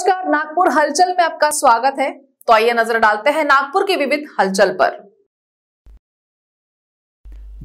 नमस्कार नागपुर हलचल में आपका स्वागत है तो आइए नजर डालते हैं नागपुर की विविध हलचल पर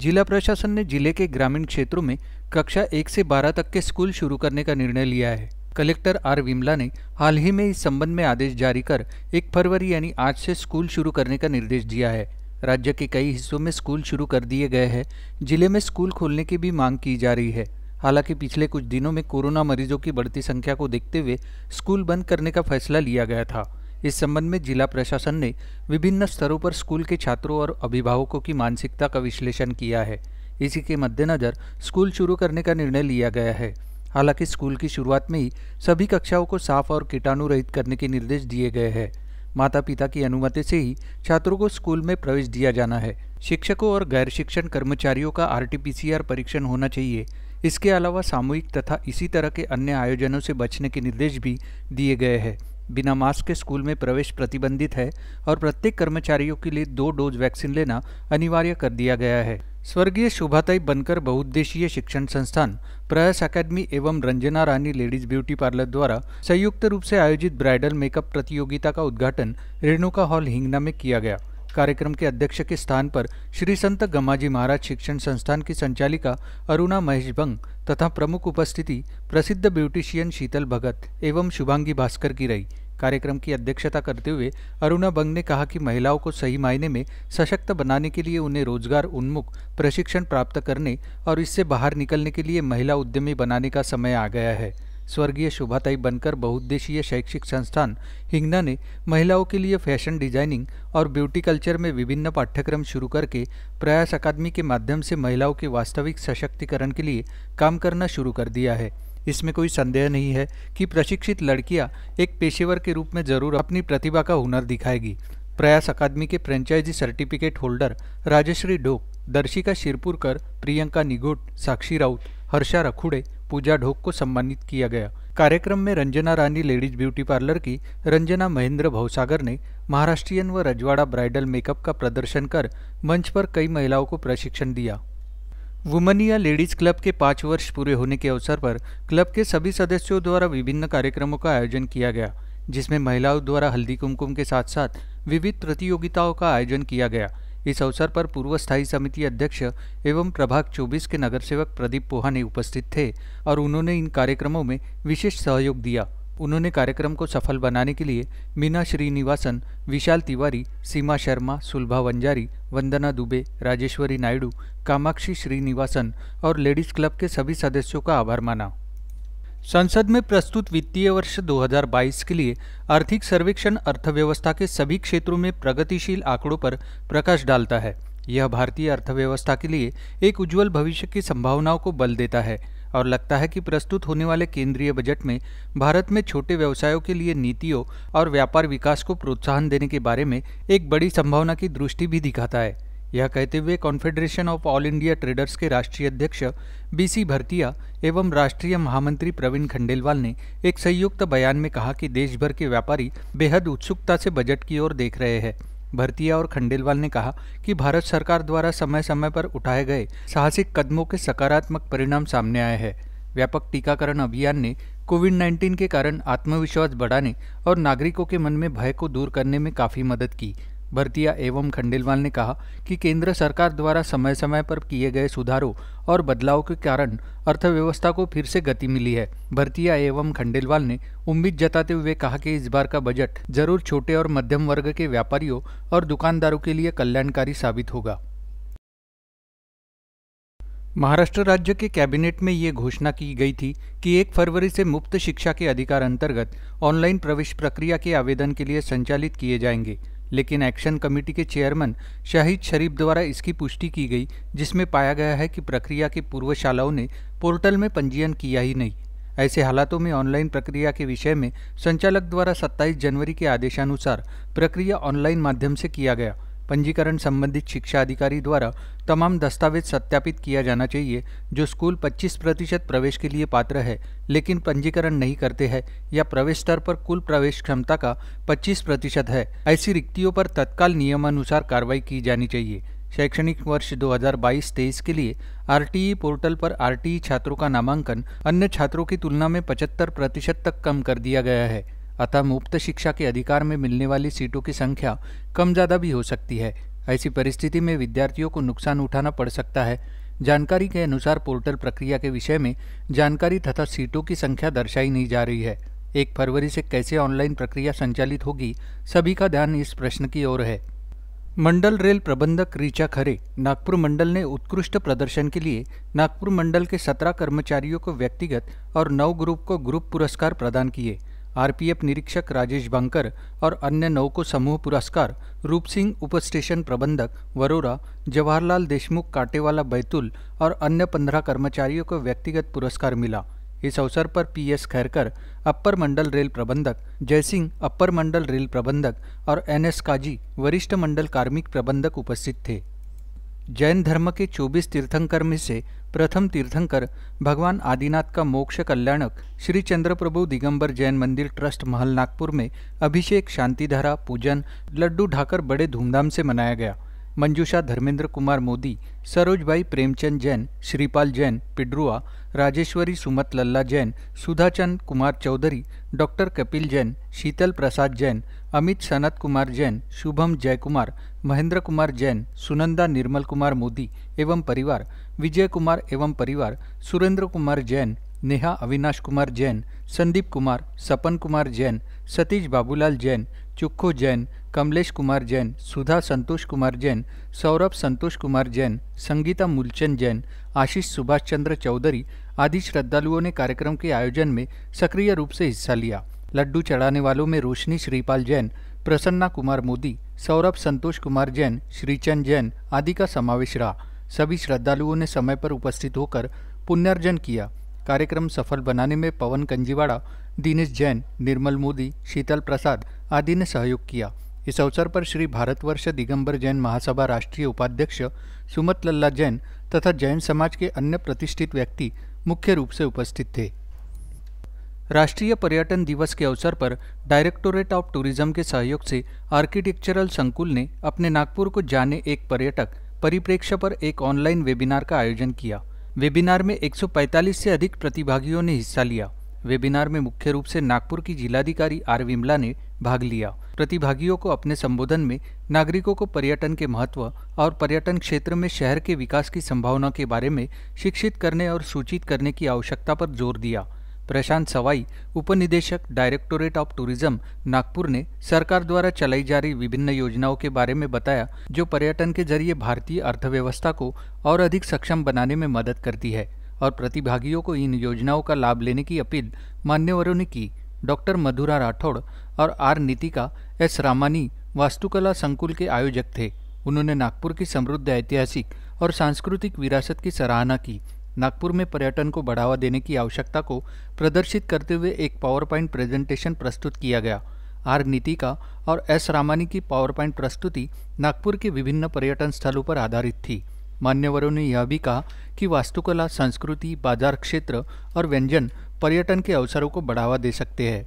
जिला प्रशासन ने जिले के ग्रामीण क्षेत्रों में कक्षा एक से बारह तक के स्कूल शुरू करने का निर्णय लिया है कलेक्टर आर विमला ने हाल ही में इस संबंध में आदेश जारी कर एक फरवरी यानी आज से स्कूल शुरू करने का निर्देश दिया है राज्य के कई हिस्सों में स्कूल शुरू कर दिए गए हैं जिले में स्कूल खोलने की भी मांग की जा रही है हालांकि पिछले कुछ दिनों में कोरोना मरीजों की बढ़ती संख्या को देखते हुए स्कूल बंद करने का फैसला लिया गया था इस संबंध में जिला प्रशासन ने विभिन्न स्तरों पर स्कूल के छात्रों और अभिभावकों की मानसिकता का विश्लेषण किया है इसी के मद्देनज़र स्कूल शुरू करने का निर्णय लिया गया है हालांकि स्कूल की शुरुआत में ही सभी कक्षाओं को साफ और कीटाणु रहित करने के निर्देश दिए गए हैं माता पिता की अनुमति से ही छात्रों को स्कूल में प्रवेश दिया जाना है शिक्षकों और गैर शिक्षण कर्मचारियों का आरटीपीसीआर परीक्षण होना चाहिए इसके अलावा सामूहिक तथा इसी तरह के अन्य आयोजनों से बचने के निर्देश भी दिए गए हैं बिना मास्क के स्कूल में प्रवेश प्रतिबंधित है और प्रत्येक कर्मचारियों के लिए दो डोज वैक्सीन लेना अनिवार्य कर दिया गया है स्वर्गीय शोभाताई बनकर बहुउद्देशीय शिक्षण संस्थान प्रयास अकादमी एवं Ranjana Rani ladies beauty parlour द्वारा संयुक्त रूप से आयोजित ब्राइडल मेकअप प्रतियोगिता का उद्घाटन रेणुका हॉल हिंगना में किया गया कार्यक्रम के अध्यक्ष के स्थान पर श्री संत गम्माजी महाराज शिक्षण संस्थान की संचालिका अरुणा महेश बंग तथा प्रमुख उपस्थिति प्रसिद्ध ब्यूटिशियन शीतल भगत एवं शुभांगी भास्कर की रही कार्यक्रम की अध्यक्षता करते हुए अरुणा बंग ने कहा कि महिलाओं को सही मायने में सशक्त बनाने के लिए उन्हें रोजगार उन्मुख प्रशिक्षण प्राप्त करने और इससे बाहर निकलने के लिए महिला उद्यमी बनाने का समय आ गया है स्वर्गीय शोभाताई बनकर बहुद्देशीय शैक्षिक संस्थान हिंगना ने महिलाओं के लिए फैशन डिजाइनिंग और ब्यूटी कल्चर में विभिन्न पाठ्यक्रम शुरू करके प्रयास अकादमी के माध्यम से महिलाओं के वास्तविक सशक्तिकरण के लिए काम करना शुरू कर दिया है इसमें कोई संदेह नहीं है कि प्रशिक्षित लड़कियां एक पेशेवर के रूप में जरूर अपनी प्रतिभा का हुनर दिखाएगी प्रयास अकादमी के franchise certificate holder Rajshri Dhok Darshika Shirpurkar Priyanka Nigot Sakshi Raut Harsha Rakhude Puja Dhok को सम्मानित किया गया कार्यक्रम में Ranjana Rani ladies beauty parlour की रंजना महेंद्र भवसागर ने महाराष्ट्रियन व रजवाड़ा ब्राइडल मेकअप का प्रदर्शन कर मंच पर कई महिलाओं को प्रशिक्षण दिया वुमनिया लेडीज क्लब के पाँच वर्ष पूरे होने के अवसर पर क्लब के सभी सदस्यों द्वारा विभिन्न कार्यक्रमों का आयोजन किया गया जिसमें महिलाओं द्वारा हल्दी कुमकुम के साथ साथ विविध प्रतियोगिताओं का आयोजन किया गया इस अवसर पर पूर्व स्थायी समिति अध्यक्ष एवं प्रभाग 24 के नगर सेवक प्रदीप पोहाने उपस्थित थे और उन्होंने इन कार्यक्रमों में विशेष सहयोग दिया उन्होंने कार्यक्रम को सफल बनाने के लिए मीना श्रीनिवासन विशाल तिवारी सीमा शर्मा सुलभा वंजारी वंदना दुबे राजेश्वरी नायडू कामाक्षी श्रीनिवासन और लेडीज क्लब के सभी सदस्यों का आभार माना संसद में प्रस्तुत वित्तीय वर्ष 2022 के लिए आर्थिक सर्वेक्षण अर्थव्यवस्था के सभी क्षेत्रों में प्रगतिशील आंकड़ों पर प्रकाश डालता है यह भारतीय अर्थव्यवस्था के लिए एक उज्जवल भविष्य की संभावनाओं को बल देता है और लगता है कि प्रस्तुत होने वाले केंद्रीय बजट में भारत में छोटे व्यवसायों के लिए नीतियों और व्यापार विकास को प्रोत्साहन देने के बारे में एक बड़ी संभावना की दृष्टि भी दिखाता है यह कहते हुए Confederation of All India Traders के राष्ट्रीय अध्यक्ष बीसी भरतिया एवं राष्ट्रीय महामंत्री प्रवीण खंडेलवाल ने एक संयुक्त बयान में कहा कि देश भर के व्यापारी बेहद उत्सुकता से बजट की ओर देख रहे हैं भरतिया और खंडेलवाल ने कहा कि भारत सरकार द्वारा समय समय पर उठाए गए साहसिक कदमों के सकारात्मक परिणाम सामने आए हैं व्यापक टीकाकरण अभियान ने कोविड 19 के कारण आत्मविश्वास बढ़ाने और नागरिकों के मन में भय को दूर करने में काफ़ी मदद की भरतिया एवं खंडेलवाल ने कहा कि केंद्र सरकार द्वारा समय समय पर किए गए सुधारों और बदलाव के कारण अर्थव्यवस्था को फिर से गति मिली है भरतिया एवं खंडेलवाल ने उम्मीद जताते हुए कहा कि इस बार का बजट जरूर छोटे और मध्यम वर्ग के व्यापारियों और दुकानदारों के लिए कल्याणकारी साबित होगा महाराष्ट्र राज्य के कैबिनेट में ये घोषणा की गई थी कि एक फरवरी से मुफ्त शिक्षा के अधिकार अंतर्गत ऑनलाइन प्रवेश प्रक्रिया के आवेदन के लिए संचालित किए जाएंगे लेकिन एक्शन कमेटी के चेयरमैन शाहिद शरीफ द्वारा इसकी पुष्टि की गई जिसमें पाया गया है कि प्रक्रिया के पूर्वशालाओं ने पोर्टल में पंजीयन किया ही नहीं ऐसे हालातों में ऑनलाइन प्रक्रिया के विषय में संचालक द्वारा 27 जनवरी के आदेशानुसार प्रक्रिया ऑनलाइन माध्यम से किया गया पंजीकरण संबंधित शिक्षा अधिकारी द्वारा तमाम दस्तावेज सत्यापित किया जाना चाहिए जो स्कूल 25 प्रतिशत प्रवेश के लिए पात्र है लेकिन पंजीकरण नहीं करते हैं या प्रवेश स्तर पर कुल प्रवेश क्षमता का 25 प्रतिशत है ऐसी रिक्तियों पर तत्काल नियमानुसार कार्रवाई की जानी चाहिए शैक्षणिक वर्ष 2022-23 के लिए आरटीई पोर्टल पर आरटीई छात्रों का नामांकन अन्य छात्रों की तुलना में 75 प्रतिशत तक कम कर दिया गया है अतः मुफ्त शिक्षा के अधिकार में मिलने वाली सीटों की संख्या कम ज़्यादा भी हो सकती है ऐसी परिस्थिति में विद्यार्थियों को नुकसान उठाना पड़ सकता है जानकारी के अनुसार पोर्टल प्रक्रिया के विषय में जानकारी तथा सीटों की संख्या दर्शाई नहीं जा रही है एक फरवरी से कैसे ऑनलाइन प्रक्रिया संचालित होगी सभी का ध्यान इस प्रश्न की ओर है मंडल रेल प्रबंधक ऋचा खरे नागपुर मंडल ने उत्कृष्ट प्रदर्शन के लिए नागपुर मंडल के सत्रह कर्मचारियों को व्यक्तिगत और नौ ग्रुप को ग्रुप पुरस्कार प्रदान किए आरपीएफ निरीक्षक राजेश बंकर और अन्य नौ को समूह पुरस्कार रूप सिंह उप स्टेशन प्रबंधक वरोरा जवाहरलाल देशमुख काटेवाला बैतूल और अन्य पंद्रह कर्मचारियों को व्यक्तिगत पुरस्कार मिला इस अवसर पर पीएस खैरकर अपर मंडल रेल प्रबंधक जयसिंह अपर मंडल रेल प्रबंधक और एनएस काजी वरिष्ठ मंडल कार्मिक प्रबंधक उपस्थित थे जैन धर्म के 24 तीर्थंकर में से प्रथम तीर्थंकर भगवान आदिनाथ का मोक्ष कल्याणक श्री चंद्रप्रभु दिगंबर जैन मंदिर ट्रस्ट महल नागपुर में अभिषेक शांतिधारा पूजन लड्डू ढाकर बड़े धूमधाम से मनाया गया मंजूषा धर्मेंद्र कुमार मोदी सरोजभाई प्रेमचंद जैन श्रीपाल जैन पिड्रुआ राजेश्वरी सुमत लल्ला जैन सुधाचंद कुमार चौधरी डॉक्टर कपिल जैन शीतल प्रसाद जैन अमित सनत कुमार जैन शुभम जयकुमार महेंद्र कुमार जैन सुनंदा निर्मल कुमार मोदी एवं परिवार विजय कुमार एवं परिवार सुरेंद्र कुमार जैन नेहा अविनाश कुमार जैन संदीप कुमार सपन कुमार जैन सतीश बाबूलाल जैन चुक्खो जैन कमलेश कुमार जैन सुधा संतोष कुमार जैन सौरभ संतोष कुमार जैन संगीता मूलचंद जैन आशीष सुभाष चंद्र चौधरी आदि श्रद्धालुओं ने कार्यक्रम के आयोजन में सक्रिय रूप से हिस्सा लिया लड्डू चढ़ाने वालों में रोशनी श्रीपाल जैन प्रसन्ना कुमार मोदी सौरभ संतोष कुमार जैन श्रीचंद जैन आदि का समावेश रहा सभी श्रद्धालुओं ने समय पर उपस्थित होकर पुण्यार्जन किया कार्यक्रम सफल बनाने में पवन कंजीवाड़ा दिनेश जैन निर्मल मोदी शीतल प्रसाद आदि ने सहयोग किया इस अवसर पर श्री भारतवर्ष दिगंबर जैन महासभा राष्ट्रीय उपाध्यक्ष सुमत लल्ला जैन तथा जैन समाज के अन्य प्रतिष्ठित व्यक्ति मुख्य रूप से उपस्थित थे राष्ट्रीय पर्यटन दिवस के अवसर पर डायरेक्टोरेट ऑफ टूरिज्म के सहयोग से आर्किटेक्चरल संकुल ने अपने नागपुर को जाने एक पर्यटक परिप्रेक्ष्य पर एक ऑनलाइन वेबिनार का आयोजन किया वेबिनार में 145 से अधिक प्रतिभागियों ने हिस्सा लिया वेबिनार में मुख्य रूप से नागपुर की जिलाधिकारी आर विमला ने भाग लिया प्रतिभागियों को अपने संबोधन में नागरिकों को पर्यटन के महत्व और पर्यटन क्षेत्र में शहर के विकास की संभावना के बारे में शिक्षित करने और सूचित करने की आवश्यकता पर जोर दिया प्रशांत सवाई उपनिदेशक डायरेक्टोरेट ऑफ टूरिज्म नागपुर ने सरकार द्वारा चलाई जा रही विभिन्न योजनाओं के बारे में बताया जो पर्यटन के जरिए भारतीय अर्थव्यवस्था को और अधिक सक्षम बनाने में मदद करती है और प्रतिभागियों को इन योजनाओं का लाभ लेने की अपील मान्यवरों ने की डॉक्टर मधुरा राठौड़ और आर नीतिका एस रामानी वास्तुकला संकुल के आयोजक थे उन्होंने नागपुर की समृद्ध ऐतिहासिक और सांस्कृतिक विरासत की सराहना की नागपुर में पर्यटन को बढ़ावा देने की आवश्यकता को प्रदर्शित करते हुए एक पावर पॉइंट प्रेजेंटेशन प्रस्तुत किया गया आर नीतिका और एस रामानी की पावर पॉइंट प्रस्तुति नागपुर के विभिन्न पर्यटन स्थलों पर आधारित थी मान्यवरों ने यह भी कहा कि वास्तुकला संस्कृति बाजार क्षेत्र और व्यंजन पर्यटन के अवसरों को बढ़ावा दे सकते हैं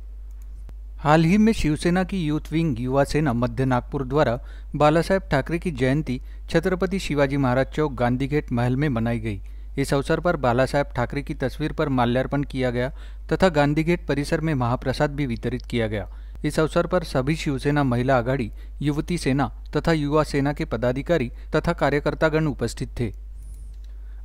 हाल ही में शिवसेना की यूथ विंग युवा सेना मध्य नागपुर द्वारा बाला साहेब ठाकरे की जयंती छत्रपति शिवाजी महाराज चौक गांधी गेट महल में मनाई गई इस अवसर पर बाला साहेब ठाकरे की तस्वीर पर माल्यार्पण किया गया तथा गांधी गेट परिसर में महाप्रसाद भी वितरित किया गया इस अवसर पर सभी शिवसेना महिला आघाड़ी युवती सेना तथा युवा सेना के पदाधिकारी तथा कार्यकर्तागण उपस्थित थे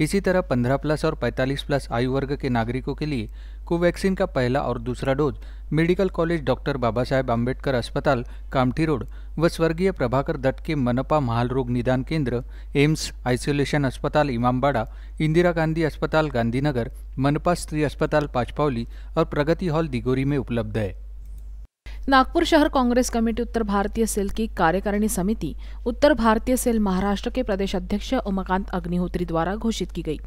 इसी तरह 15 प्लस और 45 प्लस आयु वर्ग के नागरिकों के लिए कोवैक्सीन का पहला और दूसरा dose medical college doctor Baba Saheb Ambedkar अस्पताल कामठी रोड व स्वर्गीय प्रभाकर दत्त के मनपा महाल रोग निदान केंद्र एम्स आइसोलेशन अस्पताल इमामबाड़ा इंदिरा गांधी अस्पताल गांधीनगर मनपा स्त्री अस्पताल पाचपावली और प्रगति हॉल दिगोरी में उपलब्ध है नागपुर शहर कांग्रेस कमेटी उत्तर भारतीय सेल की कार्यकारिणी समिति उत्तर भारतीय सेल महाराष्ट्र के प्रदेश अध्यक्ष उमाकांत अग्निहोत्री द्वारा घोषित की गई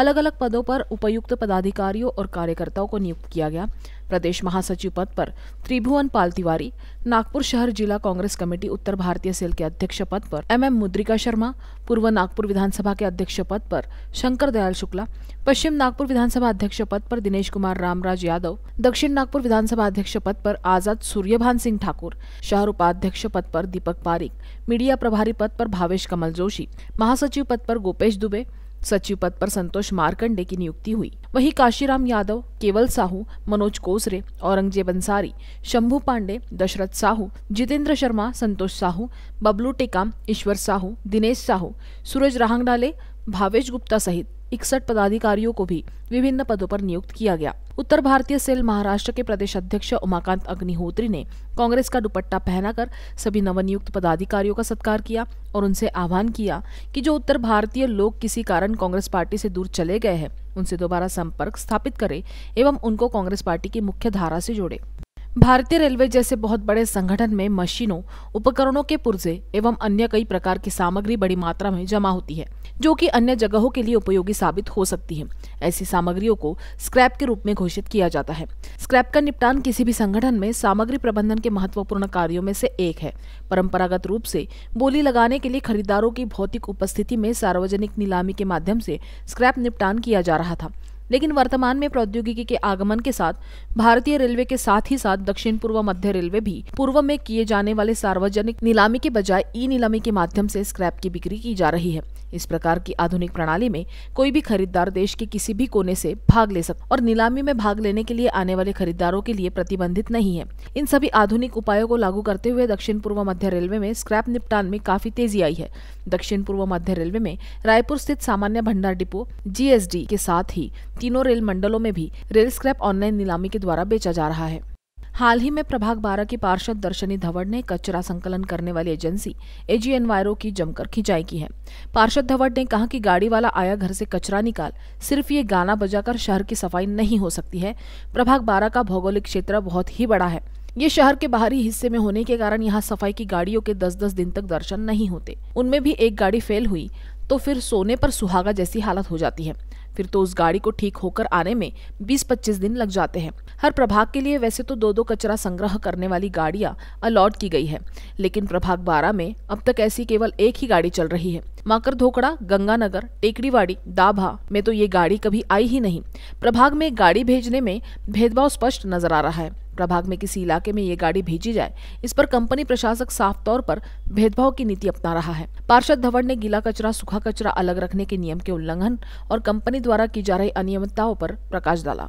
अलग अलग पदों पर उपयुक्त पदाधिकारियों और कार्यकर्ताओं को नियुक्त किया गया प्रदेश महासचिव पद पर त्रिभुवन पाल तिवारी नागपुर शहर जिला कांग्रेस कमेटी उत्तर भारतीय सेल के अध्यक्ष पद पर एम एम मुद्रिका शर्मा पूर्व नागपुर विधानसभा के अध्यक्ष पद पर शंकर दयाल शुक्ला पश्चिम नागपुर विधानसभा अध्यक्ष पद पर दिनेश कुमार रामराज यादव दक्षिण नागपुर विधानसभा अध्यक्ष पद पर आजाद सूर्यभान सिंह ठाकुर शहर उपाध्यक्ष पद पर दीपक पारिक मीडिया प्रभारी पद पर भावेश कमल जोशी महासचिव पद पर गोपेश दुबे सचिव पद पर संतोष मारकंडे की नियुक्ति हुई वहीं काशीराम यादव केवल साहू मनोज कोसरे औरंगजेब अंसारी शंभू पांडे दशरथ साहू जितेंद्र शर्मा संतोष साहू बबलू टेकाम ईश्वर साहू दिनेश साहू सूरज राहंगडाले भावेश गुप्ता सहित इकसठ पदाधिकारियों को भी विभिन्न पदों पर नियुक्त किया गया उत्तर भारतीय सेल महाराष्ट्र के प्रदेश अध्यक्ष उमाकांत अग्निहोत्री ने कांग्रेस का दुपट्टा पहनाकर सभी नवनियुक्त पदाधिकारियों का सत्कार किया और उनसे आह्वान किया कि जो उत्तर भारतीय लोग किसी कारण कांग्रेस पार्टी से दूर चले गए हैं उनसे दोबारा संपर्क स्थापित करें एवं उनको कांग्रेस पार्टी की मुख्य धारा से जोड़े भारतीय रेलवे जैसे बहुत बड़े संगठन में मशीनों उपकरणों के पुर्जे एवं अन्य कई प्रकार की सामग्री बड़ी मात्रा में जमा होती है जो कि अन्य जगहों के लिए उपयोगी साबित हो सकती है ऐसी सामग्रियों को स्क्रैप के रूप में घोषित किया जाता है स्क्रैप का निपटान किसी भी संगठन में सामग्री प्रबंधन के महत्वपूर्ण कार्यों में से एक है परंपरागत रूप से बोली लगाने के लिए खरीदारों की भौतिक उपस्थिति में सार्वजनिक नीलामी के माध्यम से स्क्रैप निपटान किया जा रहा था लेकिन वर्तमान में प्रौद्योगिकी के आगमन के साथ भारतीय रेलवे के साथ ही साथ दक्षिण पूर्व मध्य रेलवे भी पूर्व में किए जाने वाले सार्वजनिक नीलामी के बजाय ई नीलामी के माध्यम से स्क्रैप की बिक्री की जा रही है इस प्रकार की आधुनिक प्रणाली में कोई भी खरीदार देश के किसी भी कोने से भाग ले सकता और नीलामी में भाग लेने के लिए आने वाले खरीदारों के लिए प्रतिबंधित नहीं है इन सभी आधुनिक उपायों को लागू करते हुए दक्षिण पूर्व मध्य रेलवे में स्क्रैप निपटान में काफी तेजी आई है दक्षिण पूर्व मध्य रेलवे में रायपुर स्थित सामान्य भंडार डिपो जीएसडी के साथ ही तीनों रेल मंडलों में भी रेल स्क्रैप ऑनलाइन नीलामी के द्वारा बेचा जा रहा है हाल ही में प्रभाग बारह की पार्षद दर्शनी धवड़ ने कचरा संकलन करने वाली एजेंसी एजी एनवायरो की जमकर खिंचाई की है पार्षद धवड़ ने कहा कि गाड़ी वाला आया घर से कचरा निकाल सिर्फ ये गाना बजाकर शहर की सफाई नहीं हो सकती है प्रभाग बारह का भौगोलिक क्षेत्र बहुत ही बड़ा है ये शहर के बाहरी हिस्से में होने के कारण यहाँ सफाई की गाड़ियों के दस दस दिन तक दर्शन नहीं होते उनमें भी एक गाड़ी फेल हुई तो फिर सोने पर सुहागा जैसी हालत हो जाती है फिर तो उस गाड़ी को ठीक होकर आने में 20-25 दिन लग जाते हैं हर प्रभाग के लिए वैसे तो दो दो कचरा संग्रह करने वाली गाड़ियां अलॉट की गई है लेकिन प्रभाग बारह में अब तक ऐसी केवल एक ही गाड़ी चल रही है माकर धोकड़ा गंगानगर टेकड़ीवाड़ी दाभा में तो ये गाड़ी कभी आई ही नहीं प्रभाग में गाड़ी भेजने में भेदभाव स्पष्ट नजर आ रहा है प्रभाग में किसी इलाके में ये गाड़ी भेजी जाए इस पर कंपनी प्रशासक साफ तौर पर भेदभाव की नीति अपना रहा है पार्षद धवड़ ने गीला कचरा सूखा कचरा अलग रखने के नियम के उल्लंघन और कंपनी द्वारा की जा रही अनियमितताओं पर प्रकाश डाला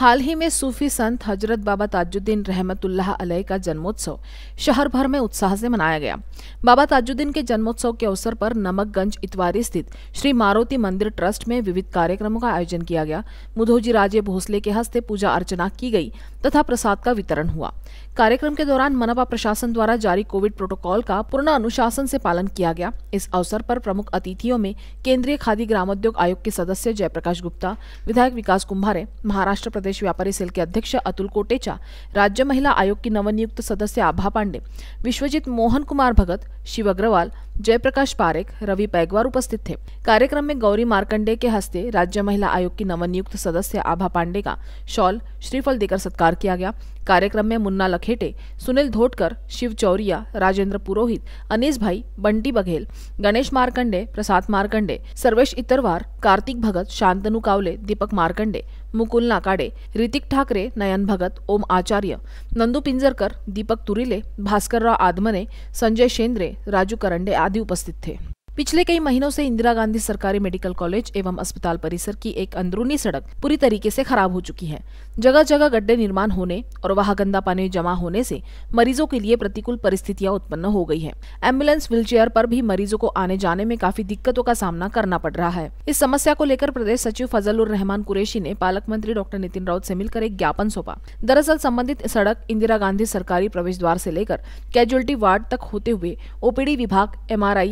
हाल ही में सूफी संत हजरत बाबा ताजुद्दीन रहमतुल्लाह अलह का जन्मोत्सव शहर भर में उत्साह से मनाया गया बाबा ताजुद्दीन के जन्मोत्सव के अवसर पर नमकगंज इतवारी स्थित श्री मारुति मंदिर ट्रस्ट में विविध कार्यक्रमों का आयोजन किया गया मुधोजी राजे भोसले के हस्ते पूजा अर्चना की गई तथा प्रसाद का वितरण हुआ कार्यक्रम के दौरान मनपा प्रशासन द्वारा जारी कोविड प्रोटोकॉल का पूर्ण अनुशासन से पालन किया गया इस अवसर पर प्रमुख अतिथियों में केंद्रीय खादी ग्रामोद्योग आयोग के सदस्य जयप्रकाश गुप्ता विधायक विकास कुंभारे महाराष्ट्र प्रदेश प्रदेश व्यापारी सेल के अध्यक्ष अतुल कोटेचा राज्य महिला आयोग की नवनियुक्त सदस्य आभा पांडे विश्वजीत मोहन कुमार भगत शिव अग्रवाल जयप्रकाश पारेख रवि पैगवार उपस्थित थे कार्यक्रम में गौरी मार्कंडे के हस्ते राज्य महिला आयोग की नवनियुक्त सदस्य आभा पांडे का शॉल श्रीफल देकर सत्कार किया गया कार्यक्रम में मुन्ना लखेटे सुनील धोटकर शिव चौरिया राजेंद्र पुरोहित अनिस भाई बंटी बघेल गणेश मार्कंडे प्रसाद मार्कंडे सर्वेश इतरवार कार्तिक भगत शांतनु कावले दीपक मार्कंडे मुकुल नाकाडे रितिक ठाकरे नयन भगत ओम आचार्य नंदू पिंजरकर दीपक तुरिले भास्करराव आदमने संजय शेंद्रे राजू करंडे आदी उपस्थित थे पिछले कई महीनों से इंदिरा गांधी सरकारी मेडिकल कॉलेज एवं अस्पताल परिसर की एक अंदरूनी सड़क पूरी तरीके से खराब हो चुकी है जगह जगह गड्ढे निर्माण होने और वहां गंदा पानी जमा होने से मरीजों के लिए प्रतिकूल परिस्थितियां उत्पन्न हो गई है एम्बुलेंस चेयर पर भी मरीजों को आने जाने में काफी दिक्कतों का सामना करना पड़ रहा है इस समस्या को लेकर प्रदेश सचिव फजल रहमान कुरेशी ने पालक मंत्री डॉक्टर नितिन राउत से मिलकर एक ज्ञापन सौंपा दरअसल संबंधित सड़क इंदिरा गांधी सरकारी प्रवेश द्वार से लेकर कैजुअलिटी वार्ड तक होते हुए ओपीडी विभाग एम आर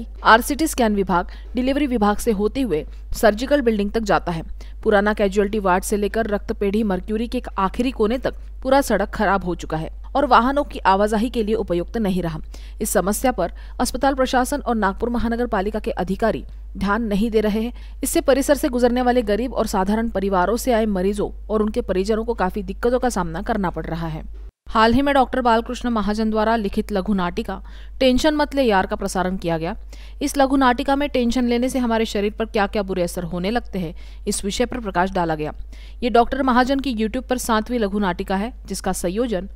स्कैन विभाग डिलीवरी विभाग से होते हुए सर्जिकल बिल्डिंग तक जाता है पुराना कैजुअलिटी वार्ड से लेकर पेढ़ी मर्क्यूरी के आखिरी कोने तक पूरा सड़क खराब हो चुका है और वाहनों की आवाजाही के लिए उपयुक्त नहीं रहा इस समस्या पर अस्पताल प्रशासन और नागपुर महानगर पालिका के अधिकारी ध्यान नहीं दे रहे हैं इससे परिसर से गुजरने वाले गरीब और साधारण परिवारों से आए मरीजों और उनके परिजनों को काफी दिक्कतों का सामना करना पड़ रहा है हाल ही में डॉक्टर बालकृष्ण महाजन द्वारा लिखित लघु नाटिका टेंशन मत ले यार का प्रसारण किया गया इस लघु नाटिका में टेंशन लेने से हमारे शरीर पर क्या क्या बुरे असर होने लगते हैं इस विषय पर प्रकाश डाला गया ये डॉक्टर महाजन की यूट्यूब पर सातवीं लघु नाटिका है जिसका संयोजन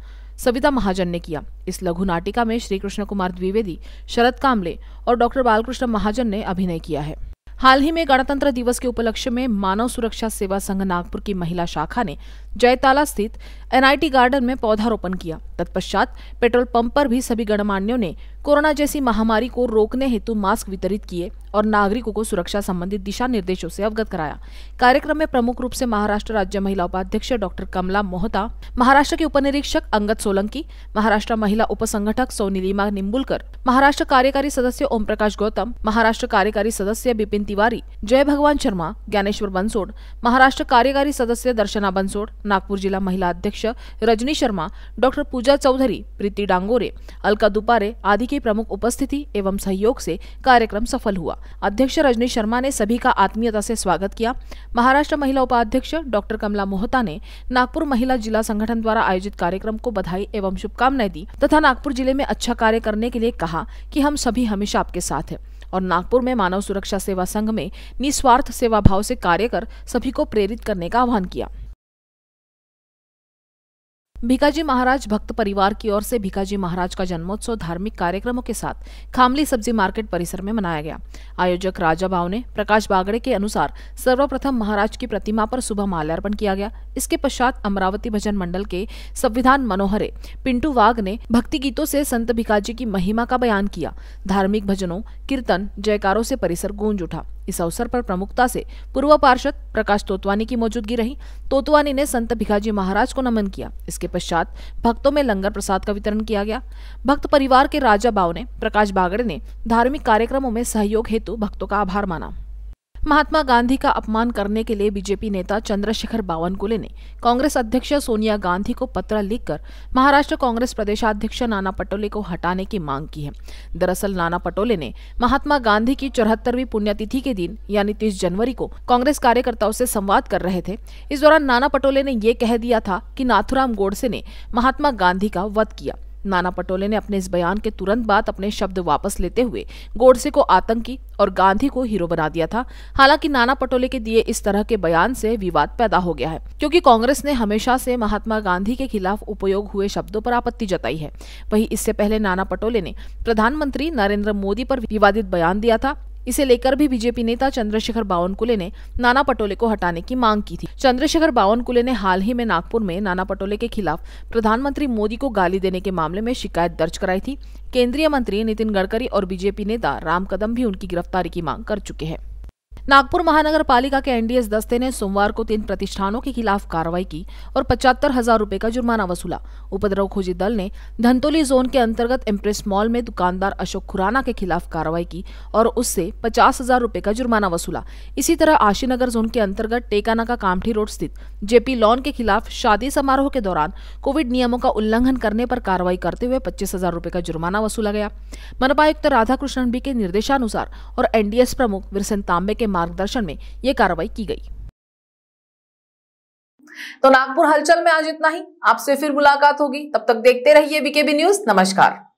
सविता महाजन ने किया इस लघु नाटिका में श्री कृष्ण कुमार द्विवेदी शरद कामले और डॉक्टर बालकृष्ण महाजन ने अभिनय किया है हाल ही में गणतंत्र दिवस के उपलक्ष्य में मानव सुरक्षा सेवा संघ नागपुर की महिला शाखा ने जयताला स्थित एनआईटी गार्डन में पौधारोपण किया तत्पश्चात पेट्रोल पंप पर भी सभी गणमान्यों ने कोरोना जैसी महामारी को रोकने हेतु मास्क वितरित किए और नागरिकों को सुरक्षा संबंधित दिशा निर्देशों से अवगत कराया कार्यक्रम में प्रमुख रूप से महाराष्ट्र राज्य महिला उपाध्यक्ष डॉक्टर कमला मोहता महाराष्ट्र के उपनिरीक्षक अंगद सोलंकी महाराष्ट्र महिला उपसंगठक सोनीलिमा निम्बुलकर महाराष्ट्र कार्यकारी सदस्य ओम प्रकाश गौतम महाराष्ट्र कार्यकारी सदस्य बिपिन तिवारी जय भगवान शर्मा ज्ञानेश्वर बनसोड महाराष्ट्र कार्यकारी सदस्य दर्शना बनसोड नागपुर जिला महिला अध्यक्ष रजनी शर्मा डॉक्टर पूजा चौधरी प्रीति डांगोरे अलका दुपारे आदि की प्रमुख उपस्थिति एवं सहयोग से कार्यक्रम सफल हुआ अध्यक्ष रजनी शर्मा ने सभी का आत्मीयता से स्वागत किया महाराष्ट्र महिला उपाध्यक्ष डॉक्टर कमला मोहता ने नागपुर महिला जिला संगठन द्वारा आयोजित कार्यक्रम को बधाई एवं शुभकामनाएं दी तथा नागपुर जिले में अच्छा कार्य करने के लिए कहा कि हम सभी हमेशा आपके साथ हैं और नागपुर में मानव सुरक्षा सेवा संघ में निस्वार्थ सेवा भाव से कार्य कर सभी को प्रेरित करने का आह्वान किया भिकाजी महाराज भक्त परिवार की ओर से भिकाजी महाराज का जन्मोत्सव धार्मिक कार्यक्रमों के साथ खामली सब्जी मार्केट परिसर में मनाया गया आयोजक राजा भाव ने प्रकाश बागड़े के अनुसार सर्वप्रथम महाराज की प्रतिमा पर सुबह माल्यार्पण किया गया इसके पश्चात अमरावती भजन मंडल के संविधान मनोहरे पिंटू वाघ ने भक्ति गीतों से संत भिकाजी की महिमा का बयान किया धार्मिक भजनों कीर्तन जयकारों से परिसर गूंज उठा इस अवसर पर प्रमुखता से पूर्व पार्षद प्रकाश तोतवानी की मौजूदगी रही तोतवानी ने संत भिखाजी महाराज को नमन किया इसके पश्चात भक्तों में लंगर प्रसाद का वितरण किया गया भक्त परिवार के राजा बाव ने प्रकाश बागड़े ने धार्मिक कार्यक्रमों में सहयोग हेतु भक्तों का आभार माना महात्मा गांधी का अपमान करने के लिए बीजेपी नेता चंद्रशेखर बावनकुले ने कांग्रेस अध्यक्ष सोनिया गांधी को पत्र लिखकर महाराष्ट्र कांग्रेस प्रदेशाध्यक्ष नाना पटोले को हटाने की मांग की है दरअसल नाना पटोले ने महात्मा गांधी की चौहत्तरवीं पुण्यतिथि के दिन यानी तीस जनवरी को कांग्रेस कार्यकर्ताओं से संवाद कर रहे थे इस दौरान नाना पटोले ने यह कह दिया था कि नाथुराम गोडसे ने महात्मा गांधी का वध किया नाना पटोले ने अपने इस बयान के तुरंत बाद अपने शब्द वापस लेते हुए गोडसे को आतंकी और गांधी को हीरो बना दिया था हालांकि नाना पटोले के दिए इस तरह के बयान से विवाद पैदा हो गया है क्योंकि कांग्रेस ने हमेशा से महात्मा गांधी के खिलाफ उपयोग हुए शब्दों पर आपत्ति जताई है वही इससे पहले नाना पटोले ने प्रधानमंत्री नरेंद्र मोदी पर विवादित बयान दिया था इसे लेकर भी बीजेपी नेता चंद्रशेखर बावनकुले ने नाना पटोले को हटाने की मांग की थी चंद्रशेखर बावनकुले ने हाल ही में नागपुर में नाना पटोले के खिलाफ प्रधानमंत्री मोदी को गाली देने के मामले में शिकायत दर्ज कराई थी केंद्रीय मंत्री नितिन गडकरी और बीजेपी नेता राम कदम भी उनकी गिरफ्तारी की मांग कर चुके हैं नागपुर महानगर पालिका के एनडीएस दस्ते ने सोमवार को तीन प्रतिष्ठानों के खिलाफ कार्रवाई की और पचहत्तर हजार रूपए का जुर्माना वसूला उपद्रव खोजी दल ने धंतोली जोन के अंतर्गत एम्प्रेस मॉल में दुकानदार अशोक खुराना के खिलाफ कार्रवाई की और उससे पचास हजार रूपए का जुर्माना वसूला इसी तरह आशीनगर जोन के अंतर्गत टेकाना का कामठी रोड स्थित जेपी लॉन के खिलाफ शादी समारोह के दौरान कोविड नियमों का उल्लंघन करने पर कार्रवाई करते हुए पच्चीस हजार रूपए का जुर्माना वसूला गया मनपा आयुक्त राधाकृष्णन बी के निर्देशानुसार और एनडीएस प्रमुख विरसन तांबे के मार्गदर्शन में ये कार्रवाई की गई तो नागपुर हलचल में आज इतना ही आपसे फिर मुलाकात होगी तब तक देखते रहिए बीकेबी न्यूज नमस्कार